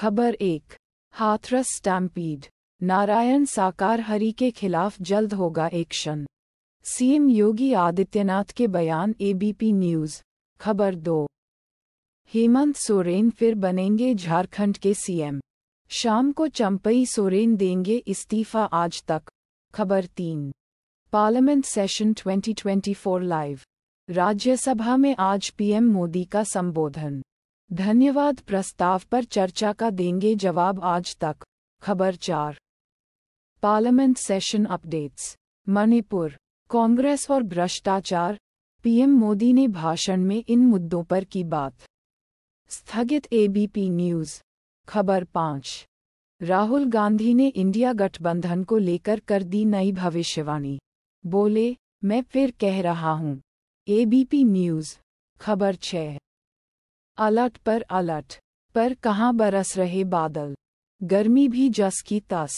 खबर एक हाथरस स्टैम्पीड नारायण साकार हरी के खिलाफ जल्द होगा एक्शन सीएम योगी आदित्यनाथ के बयान एबीपी न्यूज खबर दो हेमंत सोरेन फिर बनेंगे झारखंड के सीएम शाम को चंपई सोरेन देंगे इस्तीफा आज तक खबर तीन पार्लियामेंट सेशन 2024 लाइव राज्यसभा में आज पीएम मोदी का संबोधन धन्यवाद प्रस्ताव पर चर्चा का देंगे जवाब आज तक खबर चार parliament session updates Manipur Congress और भ्रष्टाचार पीएम मोदी ने भाषण में इन मुद्दों पर की बात स्थगित एबीपी न्यूज खबर पाँच राहुल गांधी ने इंडिया गठबंधन को लेकर कर दी नई भविष्यवाणी बोले मैं फिर कह रहा हूँ एबीपी न्यूज खबर छः अलर्ट पर अलर्ट पर कहाँ बरस रहे बादल गर्मी भी जस की तस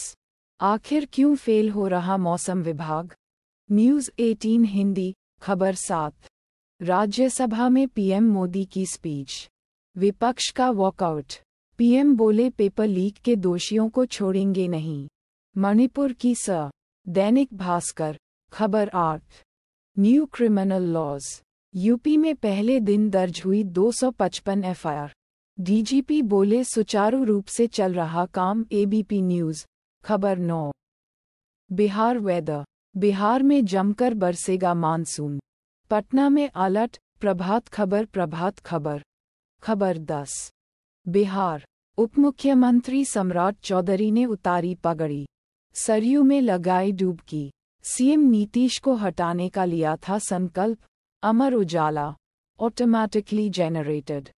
आखिर क्यों फेल हो रहा मौसम विभाग न्यूज़ 18 हिंदी खबर सात राज्यसभा में पीएम मोदी की स्पीच विपक्ष का वॉकआउट पीएम बोले पेपर लीक के दोषियों को छोड़ेंगे नहीं मणिपुर की स दैनिक भास्कर खबर आठ न्यू क्रिमिनल लॉज यूपी में पहले दिन दर्ज हुई 255 एफआईआर डीजीपी बोले सुचारू रूप से चल रहा काम एबीपी न्यूज खबर नौ बिहार वेदर बिहार में जमकर बरसेगा मानसून पटना में अलर्ट प्रभात खबर प्रभात खबर खबर दस बिहार उप मुख्यमंत्री सम्राट चौधरी ने उतारी पगड़ी सरयू में लगाई डूबकी सीएम नीतीश को हटाने का लिया था संकल्प Amar Ujala. Automatically generated.